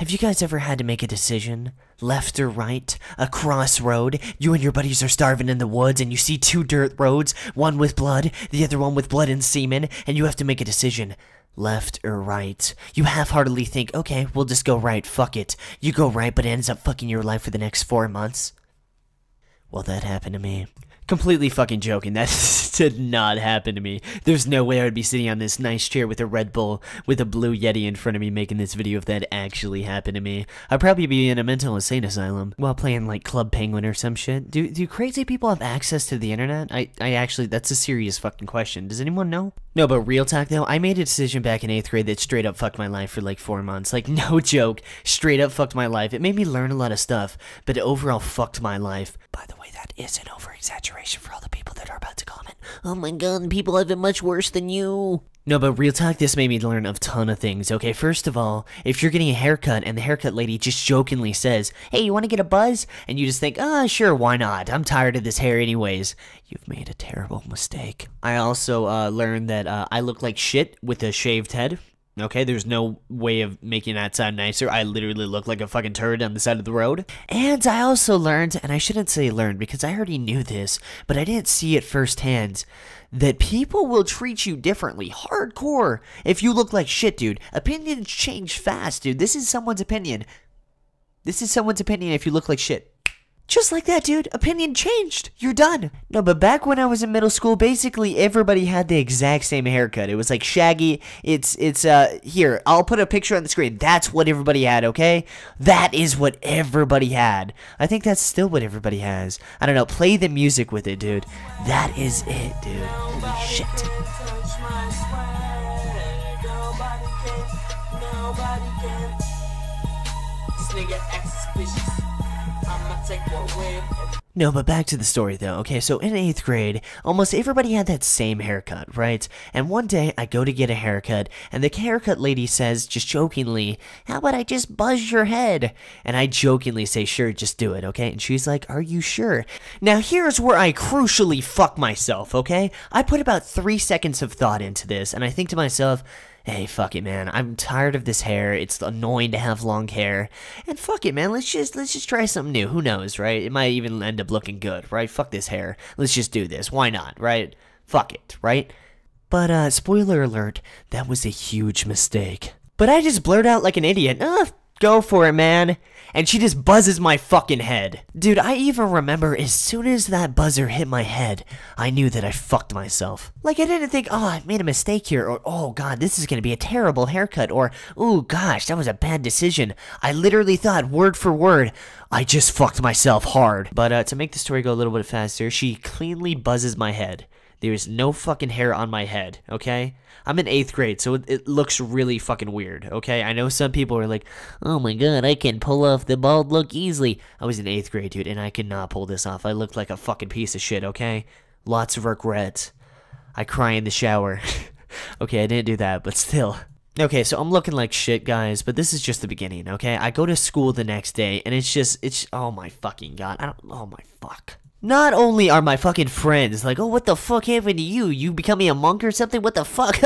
Have you guys ever had to make a decision? Left or right? A crossroad? You and your buddies are starving in the woods and you see two dirt roads, one with blood, the other one with blood and semen, and you have to make a decision. Left or right? You half-heartedly think, okay, we'll just go right, fuck it. You go right, but it ends up fucking your life for the next four months. Well, that happened to me completely fucking joking. That did not happen to me. There's no way I would be sitting on this nice chair with a Red Bull with a blue Yeti in front of me making this video if that actually happened to me. I'd probably be in a mental insane asylum while playing like Club Penguin or some shit. Do do crazy people have access to the internet? I, I actually, that's a serious fucking question. Does anyone know? No, but real talk though, I made a decision back in 8th grade that straight up fucked my life for like 4 months. Like, no joke, straight up fucked my life. It made me learn a lot of stuff, but it overall fucked my life. By the way, is an overexaggeration for all the people that are about to comment. Oh my god, people have it much worse than you. No, but real talk, this made me learn a ton of things, okay? First of all, if you're getting a haircut and the haircut lady just jokingly says, hey, you want to get a buzz? And you just think, ah, oh, sure, why not? I'm tired of this hair anyways. You've made a terrible mistake. I also uh, learned that uh, I look like shit with a shaved head. Okay, there's no way of making that sound nicer. I literally look like a fucking turd on the side of the road. And I also learned, and I shouldn't say learned because I already knew this, but I didn't see it firsthand, that people will treat you differently, hardcore, if you look like shit, dude. Opinions change fast, dude. This is someone's opinion. This is someone's opinion if you look like shit. Just like that, dude. Opinion changed. You're done. No, but back when I was in middle school, basically everybody had the exact same haircut. It was like shaggy. It's it's uh here, I'll put a picture on the screen. That's what everybody had, okay? That is what everybody had. I think that's still what everybody has. I don't know, play the music with it, dude. That is it, dude. Holy shit. No, but back to the story though. Okay, so in eighth grade, almost everybody had that same haircut, right? And one day I go to get a haircut, and the haircut lady says, just jokingly, How about I just buzz your head? And I jokingly say, Sure, just do it, okay? And she's like, Are you sure? Now here's where I crucially fuck myself, okay? I put about three seconds of thought into this, and I think to myself, hey, fuck it, man. I'm tired of this hair. It's annoying to have long hair. And fuck it, man. Let's just let's just try something new. Who knows, right? It might even end up looking good, right? Fuck this hair. Let's just do this. Why not, right? Fuck it, right? But uh spoiler alert, that was a huge mistake. But I just blurted out like an idiot. Go for it, man. And she just buzzes my fucking head. Dude, I even remember as soon as that buzzer hit my head, I knew that I fucked myself. Like, I didn't think, oh, I made a mistake here, or oh, god, this is gonna be a terrible haircut, or oh, gosh, that was a bad decision. I literally thought, word for word, I just fucked myself hard. But uh, to make the story go a little bit faster, she cleanly buzzes my head. There is no fucking hair on my head, okay? I'm in eighth grade, so it, it, looks really fucking weird, okay? I know some people are like, oh my god, I can pull off the bald look easily. I was in eighth grade, dude, and I could not pull this off. I looked like a fucking piece of shit, okay? Lots of regret. I cry in the shower. okay, I didn't do that, but still. Okay, so I'm looking like shit, guys, but this is just the beginning, okay? I go to school the next day, and it's just, it's, oh my fucking god, I don't, oh my fuck. Not only are my fucking friends like, oh, what the fuck happened to you? You becoming a monk or something? What the fuck?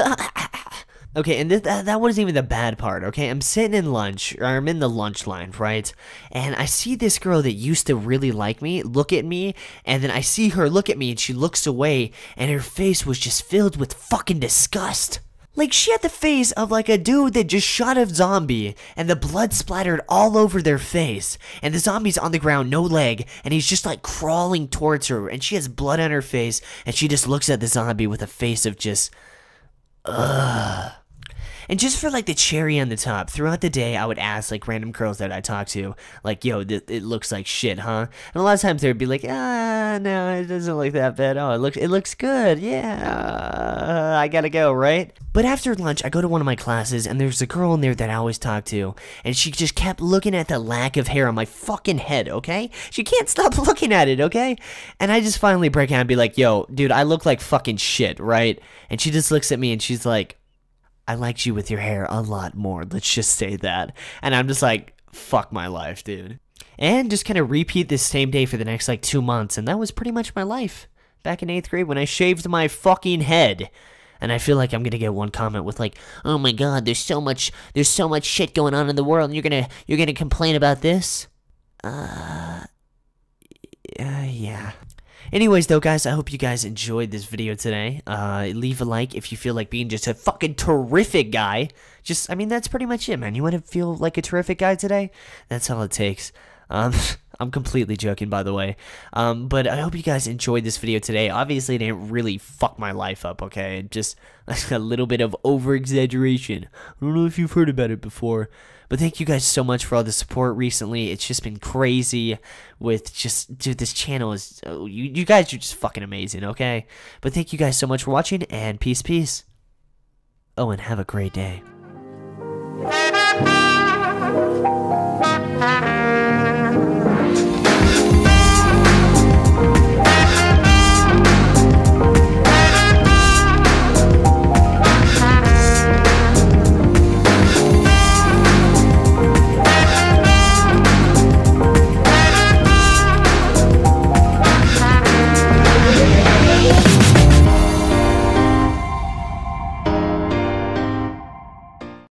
okay, and th that, that wasn't even the bad part, okay? I'm sitting in lunch, or I'm in the lunch line, right? And I see this girl that used to really like me look at me, and then I see her look at me, and she looks away, and her face was just filled with fucking disgust. Like, she had the face of like a dude that just shot a zombie, and the blood splattered all over their face, and the zombie's on the ground, no leg, and he's just like crawling towards her, and she has blood on her face, and she just looks at the zombie with a face of just, ugh. And just for like the cherry on the top, throughout the day, I would ask like random girls that I talk to, like, yo, it looks like shit, huh? And a lot of times they would be like, ah, no, it doesn't look that bad. Oh, it looks, it looks good. Yeah, I gotta go, right? But after lunch, I go to one of my classes, and there's a girl in there that I always talk to, and she just kept looking at the lack of hair on my fucking head, okay? She can't stop looking at it, okay? And I just finally break out and be like, yo, dude, I look like fucking shit, right? And she just looks at me and she's like, I liked you with your hair a lot more. Let's just say that. And I'm just like, fuck my life, dude. And just kind of repeat this same day for the next like two months. And that was pretty much my life back in eighth grade when I shaved my fucking head. And I feel like I'm gonna get one comment with like, "Oh my God, there's so much, there's so much shit going on in the world, and you're gonna, you're gonna complain about this." Uh, uh yeah. Anyways, though, guys, I hope you guys enjoyed this video today. Uh, leave a like if you feel like being just a fucking terrific guy. Just, I mean, that's pretty much it, man. You want to feel like a terrific guy today? That's all it takes. Um, I'm completely joking, by the way. Um, but I hope you guys enjoyed this video today. Obviously, it didn't really fuck my life up, okay? Just a little bit of over-exaggeration. I don't know if you've heard about it before. But thank you guys so much for all the support recently. It's just been crazy with just, dude, this channel is, oh, you, you guys are just fucking amazing, okay? But thank you guys so much for watching, and peace, peace. Oh, and have a great day.